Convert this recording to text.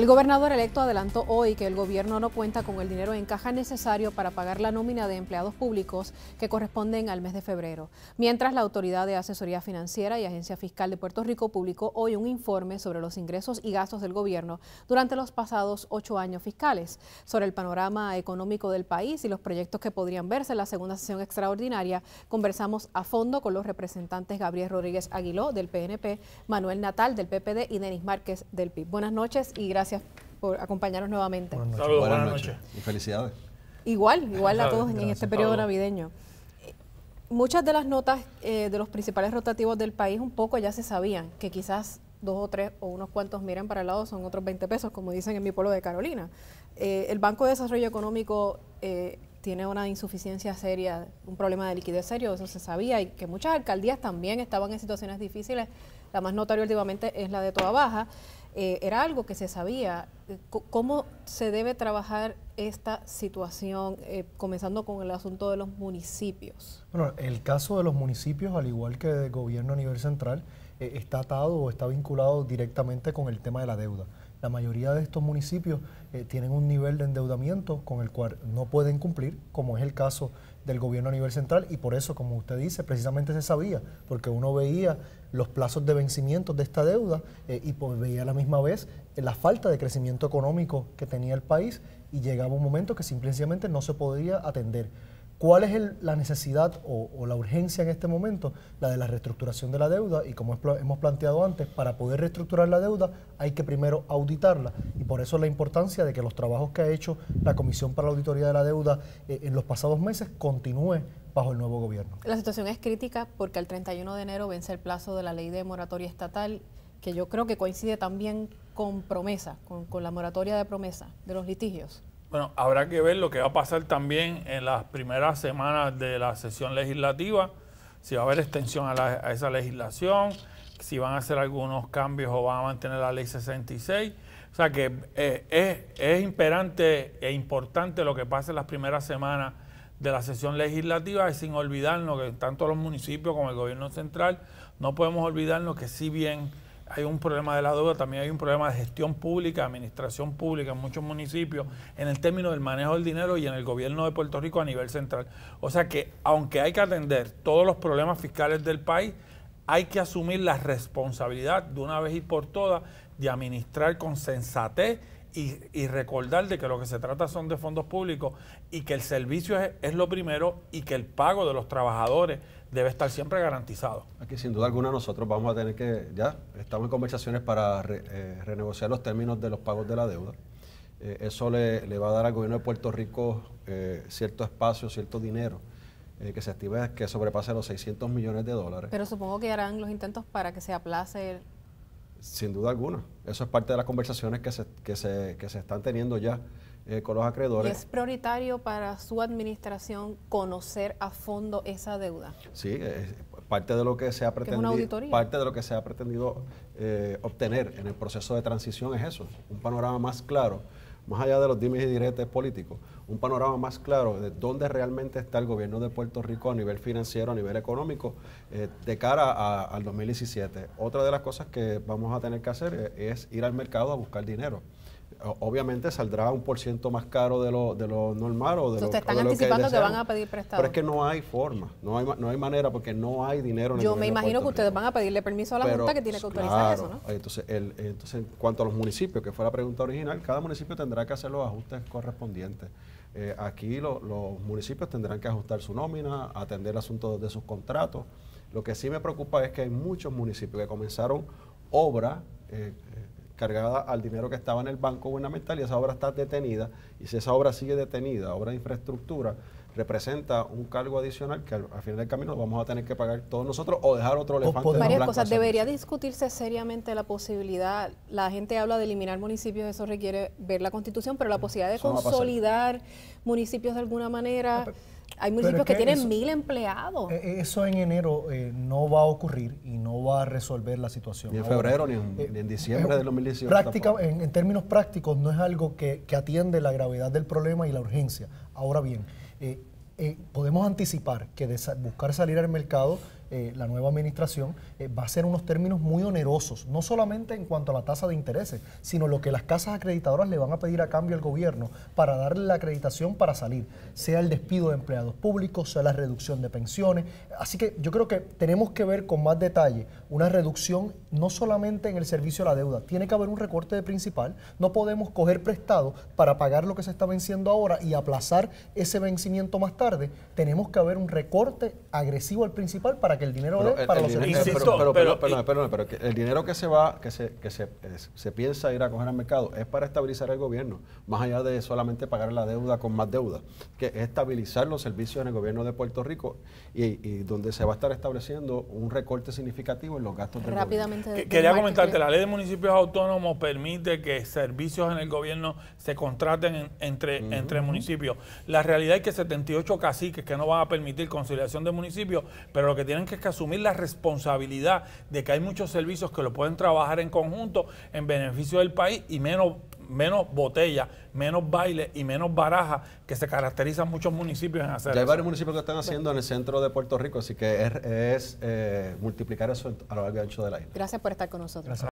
El gobernador electo adelantó hoy que el gobierno no cuenta con el dinero en caja necesario para pagar la nómina de empleados públicos que corresponden al mes de febrero, mientras la Autoridad de Asesoría Financiera y Agencia Fiscal de Puerto Rico publicó hoy un informe sobre los ingresos y gastos del gobierno durante los pasados ocho años fiscales, sobre el panorama económico del país y los proyectos que podrían verse en la segunda sesión extraordinaria. Conversamos a fondo con los representantes Gabriel Rodríguez Aguiló del PNP, Manuel Natal del PPD y Denis Márquez del PIB. Buenas noches y gracias por acompañarnos nuevamente. Saludos, buenas, noches. Y felicidades. Igual, igual a todos en este periodo navideño. Muchas de las notas eh, de los principales rotativos del país un poco ya se sabían, que quizás dos o tres o unos cuantos miran para el lado son otros 20 pesos, como dicen en mi pueblo de Carolina. Eh, el Banco de Desarrollo Económico eh, tiene una insuficiencia seria, un problema de liquidez serio, eso se sabía, y que muchas alcaldías también estaban en situaciones difíciles. La más notoria últimamente es la de Toda Baja. Eh, era algo que se sabía. Eh, ¿Cómo se debe trabajar esta situación, eh, comenzando con el asunto de los municipios? Bueno, el caso de los municipios, al igual que de gobierno a nivel central, eh, está atado o está vinculado directamente con el tema de la deuda. La mayoría de estos municipios eh, tienen un nivel de endeudamiento con el cual no pueden cumplir, como es el caso del gobierno a nivel central, y por eso, como usted dice, precisamente se sabía, porque uno veía los plazos de vencimiento de esta deuda eh, y pues veía a la misma vez la falta de crecimiento económico que tenía el país y llegaba un momento que simplemente no se podía atender. ¿Cuál es la necesidad o, la urgencia en este momento? La de la reestructuración de la deuda y como hemos planteado antes, para poder reestructurar la deuda hay que primero auditarla y por eso la importancia de que los trabajos que ha hecho la Comisión para la Auditoría de la Deuda eh, en los pasados meses continúe bajo el nuevo gobierno. La situación es crítica porque el 31 de enero vence el plazo de la ley de moratoria estatal que yo creo que coincide también con promesa, con la moratoria de promesa de los litigios. Bueno, habrá que ver lo que va a pasar también en las primeras semanas de la sesión legislativa, si va a haber extensión a, esa legislación, si van a hacer algunos cambios o van a mantener la ley 66. O sea que eh, es, imperante e importante lo que pase en las primeras semanas de la sesión legislativa y sin olvidarnos que tanto los municipios como el gobierno central no podemos olvidarnos que si bien hay un problema de la deuda, también hay un problema de gestión pública, administración pública en muchos municipios, en el término del manejo del dinero y en el gobierno de Puerto Rico a nivel central. O sea que, aunque hay que atender todos los problemas fiscales del país, hay que asumir la responsabilidad de una vez y por todas de administrar con sensatez y, y, recordar de que lo que se trata son de fondos públicos y que el servicio es, lo primero y que el pago de los trabajadores debe estar siempre garantizado. Aquí sin duda alguna nosotros vamos a tener que, ya estamos en conversaciones para eh, renegociar los términos de los pagos de la deuda. Eh, eso le, va a dar al gobierno de Puerto Rico eh, cierto espacio, cierto dinero que se estime que sobrepase los 600 millones de dólares. Pero supongo que harán los intentos para que se aplace el sin duda alguna. Eso es parte de las conversaciones que se, que se, que se están teniendo ya eh, con los acreedores. es prioritario para su administración conocer a fondo esa deuda? Sí, eh, es parte de lo que se ha pretendido, parte eh, de lo que se ha pretendido obtener en el proceso de transición es eso, un panorama más claro más allá de los dimes y diretes políticos, un panorama más claro de dónde realmente está el gobierno de Puerto Rico a nivel financiero, a nivel económico, eh, de cara al 2017. Otra de las cosas que vamos a tener que hacer eh, es ir al mercado a buscar dinero obviamente saldrá un por ciento más caro de lo, de lo normal o de lo, están anticipando que, van a pedir prestado. Pero es que no hay forma, no hay, no hay manera porque no hay dinero. En Yo me imagino que ustedes van a pedirle permiso a la Junta que tiene que autorizar eso, ¿no? Entonces, entonces, en cuanto a los municipios, que fue la pregunta original, cada municipio tendrá que hacer los ajustes correspondientes. Eh, aquí los municipios tendrán que ajustar su nómina, atender asuntos de sus contratos. Lo que sí me preocupa es que hay muchos municipios que comenzaron obra eh, cargada al dinero que estaba en el banco gubernamental y esa obra está detenida. Y si esa obra sigue detenida, obra de infraestructura, representa un cargo adicional que al, fin final del camino vamos a tener que pagar todos nosotros o dejar otro elefante. O, varias cosas. Debería discutirse seriamente la posibilidad, la gente habla de eliminar municipios, eso requiere ver la constitución, pero la mm, posibilidad de consolidar municipios de alguna manera. Hay municipios que, tienen mil empleados. E, eso en enero eh, no va a ocurrir y no va a resolver la situación. Ni en febrero, eh, ni, en, diciembre de 2018. Eh, práctica, en, términos prácticos, no es algo que, atiende la gravedad del problema y la urgencia. Ahora bien, podemos anticipar que buscar salir al mercado eh, la nueva administración, eh, va a ser unos términos muy onerosos, no solamente en cuanto a la tasa de intereses, sino lo que las casas acreditadoras le van a pedir a cambio al gobierno para darle la acreditación para salir, sea el despido de empleados públicos, sea la reducción de pensiones. Así que yo creo que tenemos que ver con más detalle una reducción no solamente en el servicio a la deuda, tiene que haber un recorte de principal, no podemos coger prestado para pagar lo que se está venciendo ahora y aplazar ese vencimiento más tarde, tenemos que haber un recorte agresivo al principal para el dinero dinero que se va, que se, piensa ir a coger al mercado es para estabilizar el gobierno, más allá de solamente pagar la deuda con más deuda, que es estabilizar los servicios en el gobierno de Puerto Rico y, donde se va a estar estableciendo un recorte significativo en los gastos del Rápidamente Quería comentarte, la ley de municipios autónomos permite que servicios en el gobierno se contraten entre, entre municipios. La realidad es que 78 caciques que no van a permitir conciliación de municipios, pero lo que tienen que que, asumir la responsabilidad de que hay muchos servicios que lo pueden trabajar en conjunto en beneficio del país y menos menos botella, menos baile y menos baraja que se caracterizan muchos municipios en hacer. hay varios municipios que están haciendo en el centro de Puerto Rico, así que es, eh, multiplicar eso a lo largo y ancho de la isla. Gracias por estar con nosotros.